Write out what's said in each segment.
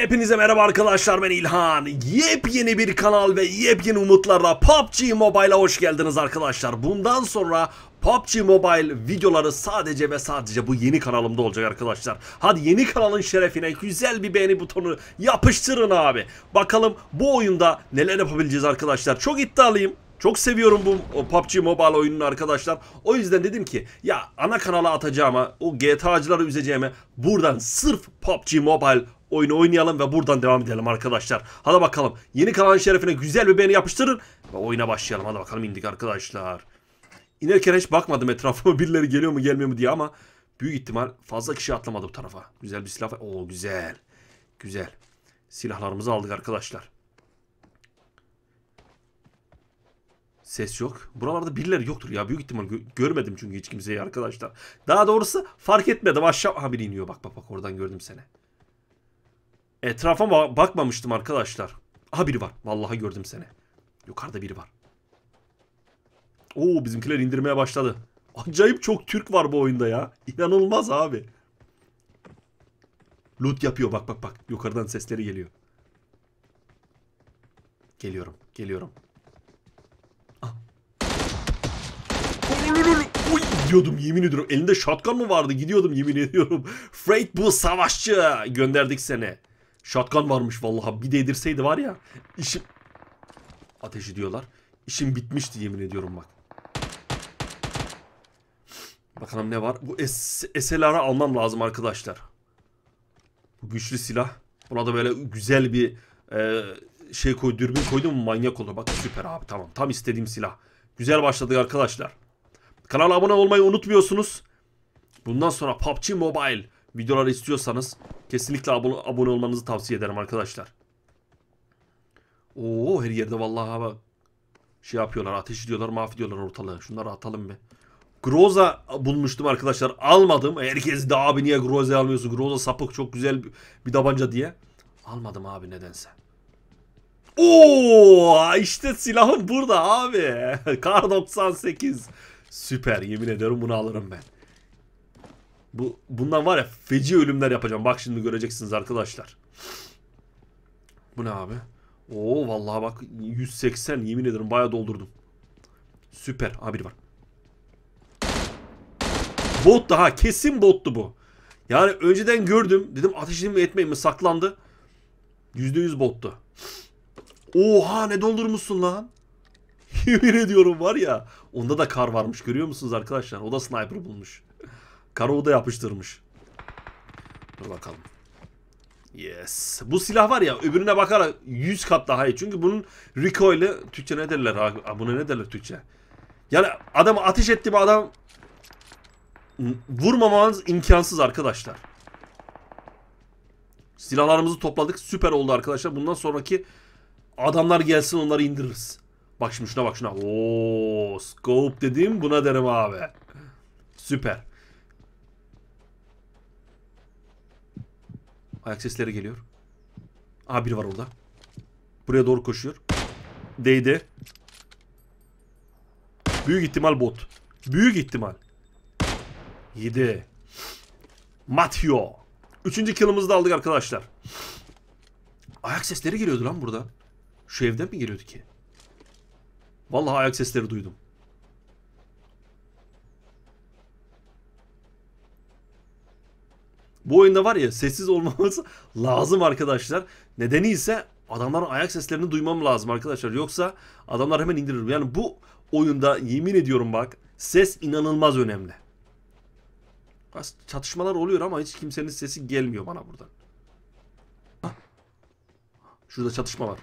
Hepinize merhaba arkadaşlar ben İlhan. Yepyeni bir kanal ve yepyeni umutlarla PUBG Mobile'a hoş geldiniz arkadaşlar. Bundan sonra PUBG Mobile videoları sadece ve sadece bu yeni kanalımda olacak arkadaşlar. Hadi yeni kanalın şerefine güzel bir beğeni butonu yapıştırın abi. Bakalım bu oyunda neler yapabileceğiz arkadaşlar. Çok iddialıyım. Çok seviyorum bu PUBG Mobile oyununu arkadaşlar. O yüzden dedim ki ya ana kanala atacağıma, o GTA'cıları üzeceğime buradan sırf PUBG Mobile oyunu oynayalım ve buradan devam edelim arkadaşlar. Hadi bakalım. Yeni kanalın şerefine güzel bir beğeni yapıştırın ve oyuna başlayalım. Hadi bakalım indik arkadaşlar. İnerken hiç bakmadım etrafıma birileri geliyor mu gelmiyor mu diye ama büyük ihtimal fazla kişi atlamadı bu tarafa. Güzel bir silah. Oo güzel. Güzel. Silahlarımızı aldık arkadaşlar. Ses yok. Buralarda birileri yoktur ya. Büyük ihtimal gö görmedim çünkü hiç kimseyi arkadaşlar. Daha doğrusu fark etmedim. Aşağı... Ha biri iniyor. Bak bak bak oradan gördüm seni. Etrafa ba bakmamıştım arkadaşlar. Aha biri var. Vallahi gördüm seni. Yukarıda biri var. Oo bizimkiler indirmeye başladı. Acayip çok Türk var bu oyunda ya. İnanılmaz abi. Loot yapıyor bak bak bak. Yukarıdan sesleri geliyor. Geliyorum. Geliyorum. Ah. Uy, gidiyordum yemin ediyorum. Elinde shotgun mı vardı? Gidiyordum yemin ediyorum. Freight bu savaşçı. Gönderdik seni. Şatkan varmış vallahi. Bir değdirseydi var ya. İşim... Ateşi diyorlar. İşim bitmişti yemin ediyorum bak. Bakalım ne var. Bu SLR'ı almam lazım arkadaşlar. Bu güçlü silah. Buna da böyle güzel bir e, şey koy, dürbün koydum mu manyak olur. Bak süper abi tamam. Tam istediğim silah. Güzel başladık arkadaşlar. Kanala abone olmayı unutmuyorsunuz. Bundan sonra PUBG Mobile videolar istiyorsanız kesinlikle abone, abone olmanızı tavsiye ederim arkadaşlar. Oo her yerde vallahi bak. Şey yapıyorlar ateş ediyorlar mahvediyorlar ortalığı. Şunları atalım be. Groza bulmuştum arkadaşlar. Almadım. Herkes de abi niye Groza almıyorsun? Groza sapık çok güzel bir tabanca diye. Almadım abi nedense. Oo işte silahım burada abi. Kar 98. Süper yemin ediyorum bunu alırım ben. Bu bundan var ya feci ölümler yapacağım. Bak şimdi göreceksiniz arkadaşlar. Bu ne abi? Oo vallahi bak 180 yemin ederim bayağı doldurdum. Süper. Abi biri var. Bot daha kesin bottu bu. Yani önceden gördüm. Dedim ateş edeyim mi etmeyeyim mi saklandı. %100 bottu. Oha ne doldurmuşsun lan. Yemin ediyorum var ya. Onda da kar varmış görüyor musunuz arkadaşlar? O da sniper bulmuş. Karoğu yapıştırmış. Dur bakalım. Yes. Bu silah var ya öbürüne bakarak 100 kat daha iyi. Çünkü bunun recoil'ı Türkçe ne derler abi? Buna ne derler Türkçe? Yani adam ateş etti bir adam vurmamanız imkansız arkadaşlar. Silahlarımızı topladık. Süper oldu arkadaşlar. Bundan sonraki adamlar gelsin onları indiririz. Bak şimdi şuna bak şuna. Oo, scope dediğim buna derim abi. Süper. Ayak sesleri geliyor. Aha biri var orada. Buraya doğru koşuyor. Değdi. Büyük ihtimal bot. Büyük ihtimal. 7. Matio. Üçüncü kill'ımızı da aldık arkadaşlar. Ayak sesleri geliyordu lan burada. Şu evden mi geliyordu ki? Vallahi ayak sesleri duydum. Bu oyunda var ya sessiz olmamız lazım arkadaşlar. Nedeni ise adamların ayak seslerini duymam lazım arkadaşlar. Yoksa adamlar hemen indirir. Yani bu oyunda yemin ediyorum bak ses inanılmaz önemli. Çatışmalar oluyor ama hiç kimsenin sesi gelmiyor bana buradan. Şurada çatışma var.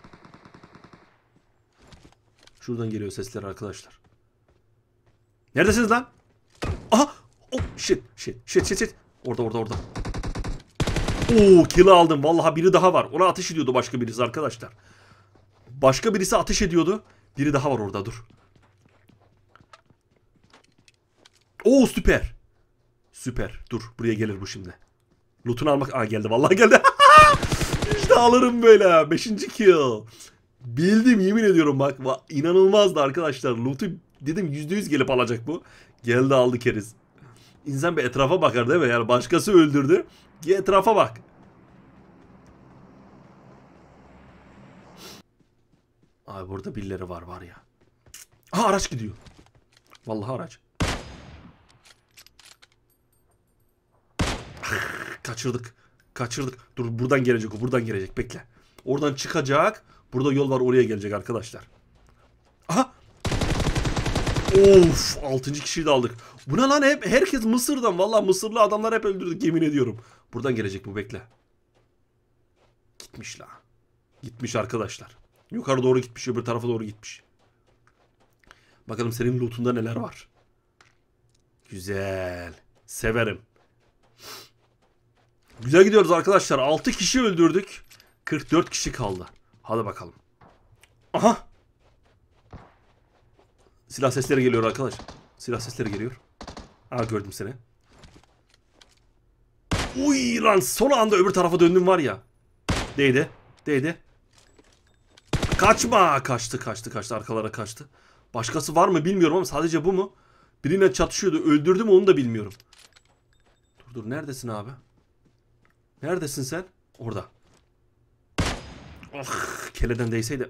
Şuradan geliyor sesler arkadaşlar. Neredesiniz lan? Aha! Oh shit shit shit shit shit. Orada orada orada. Oo kill aldım. Vallahi biri daha var. Ona ateş ediyordu başka birisi arkadaşlar. Başka birisi ateş ediyordu. Biri daha var orada dur. Oo süper. Süper. Dur buraya gelir bu şimdi. Loot'unu almak... Aa geldi vallahi geldi. işte alırım böyle. Beşinci kill. Bildim yemin ediyorum bak. inanılmazdı arkadaşlar. Loot'u dedim %100 gelip alacak bu. Geldi aldı keriz. İnsan bir etrafa bakar değil mi? Yani başkası öldürdü. Bir Etrafa bak. Abi burada birileri var var ya. Ha araç gidiyor. Vallahi araç. Kaçırdık. Kaçırdık. Dur buradan gelecek o. Buradan gelecek. Bekle. Oradan çıkacak. Burada yol var oraya gelecek arkadaşlar. Aha Of 6. kişiyi de aldık. Buna lan hep herkes Mısır'dan. Vallahi Mısırlı adamlar hep öldürdük yemin ediyorum. Buradan gelecek bu bekle. Gitmiş la. Gitmiş arkadaşlar. Yukarı doğru gitmiş öbür tarafa doğru gitmiş. Bakalım senin lootunda neler var. Güzel. Severim. Güzel gidiyoruz arkadaşlar. 6 kişi öldürdük. 44 kişi kaldı. Hadi bakalım. Aha. Silah sesleri geliyor arkadaş. Silah sesleri geliyor. Aa gördüm seni. Uy lan son anda öbür tarafa döndüm var ya. Değdi. Değdi. Kaçma. Kaçtı kaçtı kaçtı. Arkalara kaçtı. Başkası var mı bilmiyorum ama sadece bu mu? Birine çatışıyordu. öldürdüm onu da bilmiyorum. Dur dur neredesin abi? Neredesin sen? Orada. Ah keleden değseydi.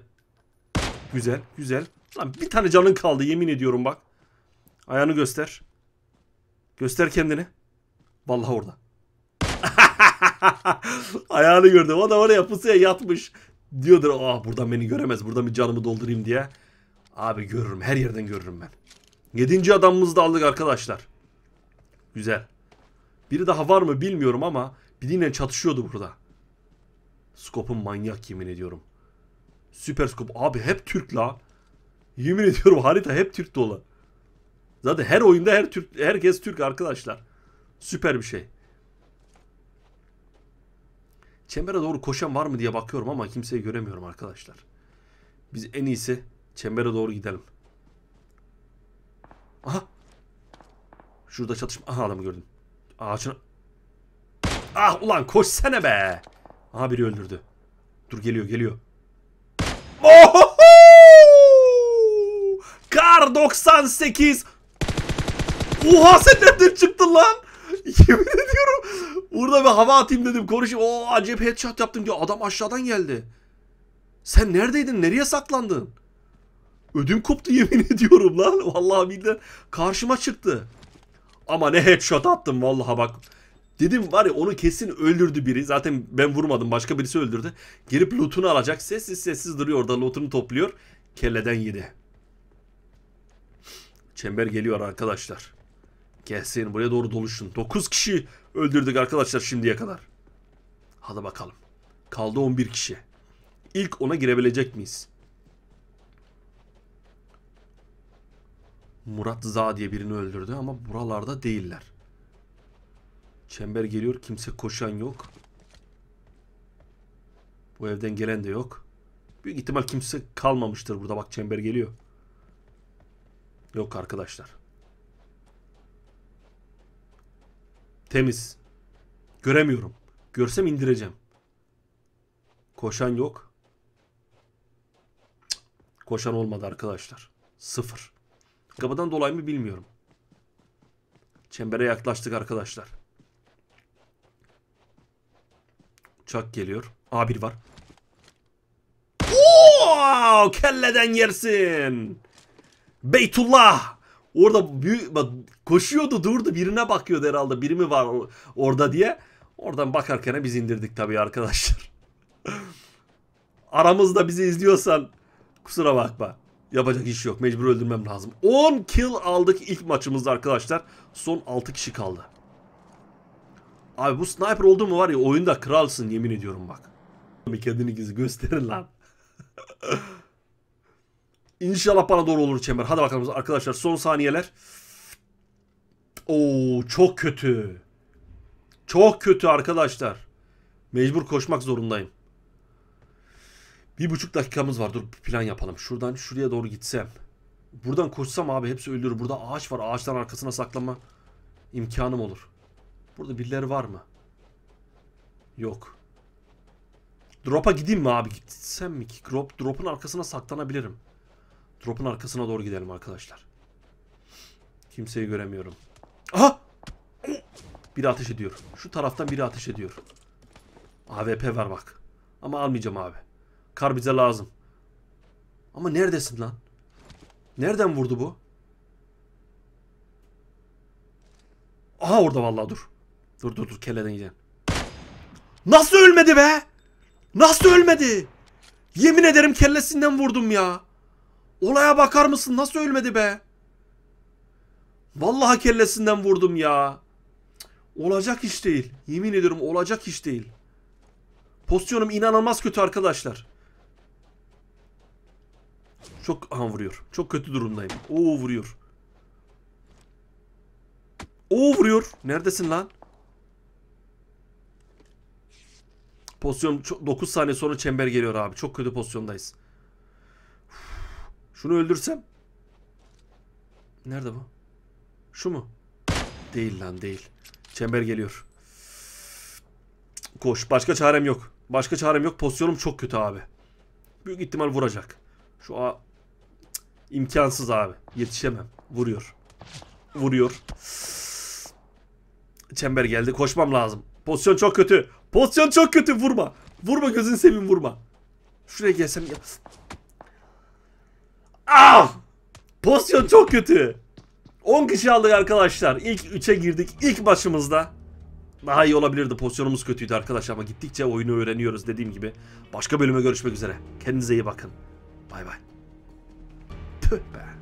Güzel güzel. Lan bir tane canın kaldı yemin ediyorum bak. Ayağını göster. Göster kendini. Vallahi orada. Ayağını gördüm. O da oraya pusuya yatmış. Diyordur ah buradan beni göremez. Buradan bir canımı doldurayım diye. Abi görürüm. Her yerden görürüm ben. Yedinci adamımızı da aldık arkadaşlar. Güzel. Biri daha var mı bilmiyorum ama biriyle çatışıyordu burada. Skop'un manyak yemin ediyorum. Süper skop. Abi hep Türk la. Yemin ediyorum harita hep Türk dolu. Zaten her oyunda her Türk herkes Türk arkadaşlar. Süper bir şey. Çembere doğru koşan var mı diye bakıyorum ama kimseyi göremiyorum arkadaşlar. Biz en iyisi çembere doğru gidelim. Aha. Şurada çatışma. Aha adamı gördüm. Ağaçın. Ah ulan koşsene be. Aha biri öldürdü. Dur geliyor geliyor. Oh! Kar 98. Oha sen nereden çıktın lan? Yemin ediyorum. Burada bir hava atayım dedim konuşayım. Oo acayip headshot yaptım diyor. Adam aşağıdan geldi. Sen neredeydin? Nereye saklandın? Ödüm koptu yemin ediyorum lan. Vallahi billahi karşıma çıktı. Ama ne headshot attım vallahi bak. Dedim var ya onu kesin öldürdü biri. Zaten ben vurmadım başka birisi öldürdü. Gelip lootunu alacak. Sessiz sessiz duruyor orada lootunu topluyor. Kelleden yedi. Çember geliyor arkadaşlar. Gelsin buraya doğru doluşun. 9 kişi öldürdük arkadaşlar şimdiye kadar. Hadi bakalım. Kaldı 11 kişi. İlk ona girebilecek miyiz? Murat Za diye birini öldürdü ama buralarda değiller. Çember geliyor. Kimse koşan yok. Bu evden gelen de yok. Büyük ihtimal kimse kalmamıştır burada. Bak çember geliyor. Yok arkadaşlar. Temiz. Göremiyorum. Görsem indireceğim. Koşan yok. Koşan olmadı arkadaşlar. Sıfır. Kapıdan dolayı mı bilmiyorum. Çembere yaklaştık arkadaşlar. Çak geliyor. A1 var. Oo, kelleden yersin. Beytullah. Orada büyük, bak, koşuyordu durdu birine bakıyordu herhalde biri mi var orada diye. Oradan bakarken biz indirdik tabii arkadaşlar. Aramızda bizi izliyorsan kusura bakma. Yapacak iş yok. Mecbur öldürmem lazım. 10 kill aldık ilk maçımızda arkadaşlar. Son 6 kişi kaldı. Abi bu sniper oldu mu var ya oyunda kralsın yemin ediyorum bak. Kendini gösterin lan. İnşallah bana doğru olur çember. Hadi bakalım arkadaşlar son saniyeler. Oo çok kötü. Çok kötü arkadaşlar. Mecbur koşmak zorundayım. Bir buçuk dakikamız var. Dur plan yapalım. Şuradan şuraya doğru gitsem. Buradan koşsam abi hepsi ölür. Burada ağaç var. Ağaçtan arkasına saklama imkanım olur. Burada birileri var mı? Yok. Drop'a gideyim mi abi? Gitsem mi ki? Drop, drop'un arkasına saklanabilirim. Drop'un arkasına doğru gidelim arkadaşlar. Kimseyi göremiyorum. Aha! Biri ateş ediyor. Şu taraftan biri ateş ediyor. AWP ver bak. Ama almayacağım abi. Kar bize lazım. Ama neredesin lan? Nereden vurdu bu? Aha orada vallahi dur. Dur dur dur kelleden gideceğim. Nasıl ölmedi be? Nasıl ölmedi? Yemin ederim kellesinden vurdum ya. Olaya bakar mısın? Nasıl ölmedi be? Vallahi kellesinden vurdum ya. Olacak iş değil. Yemin ediyorum olacak iş değil. Pozisyonum inanılmaz kötü arkadaşlar. Çok aha vuruyor. Çok kötü durumdayım. Oo vuruyor. Oo vuruyor. Neredesin lan? Pozisyon 9 saniye sonra çember geliyor abi. Çok kötü pozisyondayız. Şunu öldürsem. Nerede bu? Şu mu? Değil lan değil. Çember geliyor. Koş. Başka çarem yok. Başka çarem yok. Pozisyonum çok kötü abi. Büyük ihtimal vuracak. Şu a... imkansız abi. Yetişemem. Vuruyor. Vuruyor. Çember geldi. Koşmam lazım. Pozisyon çok kötü. Pozisyon çok kötü. Vurma. Vurma gözünü seveyim vurma. Şuraya gelsem Av! Pozisyon çok kötü. 10 kişi aldık arkadaşlar. İlk 3'e girdik. İlk maçımızda. Daha iyi olabilirdi. Pozisyonumuz kötüydü arkadaşlar ama gittikçe oyunu öğreniyoruz dediğim gibi. Başka bölüme görüşmek üzere. Kendinize iyi bakın. Bay bay. Tüh be.